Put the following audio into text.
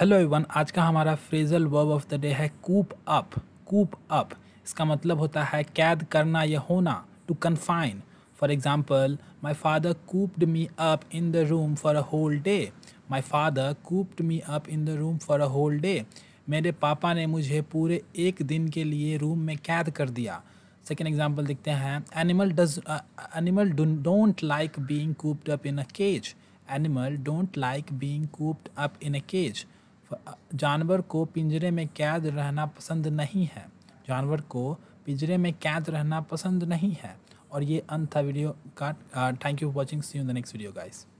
hello Avon आज का हमारा phrasal verb of the day है कूप अप कूप अप इसका मतलब होता है कैद करना या होना to confine for example my father cooped me up in the room for a whole day my father cooped me up in the room for a whole day मेरे पापा ने मुझे पूरे एक दिन के लिए रूम में कैद कर दिया सेकेंड एग्जाम्पल देखते हैं animal does animal don't like being cooped up in a cage animal don't like being cooped up in a cage जानवर को पिंजरे में कैद रहना पसंद नहीं है जानवर को पिंजरे में कैद रहना पसंद नहीं है और ये अंत था वीडियो का thank you for watching see you the next video guys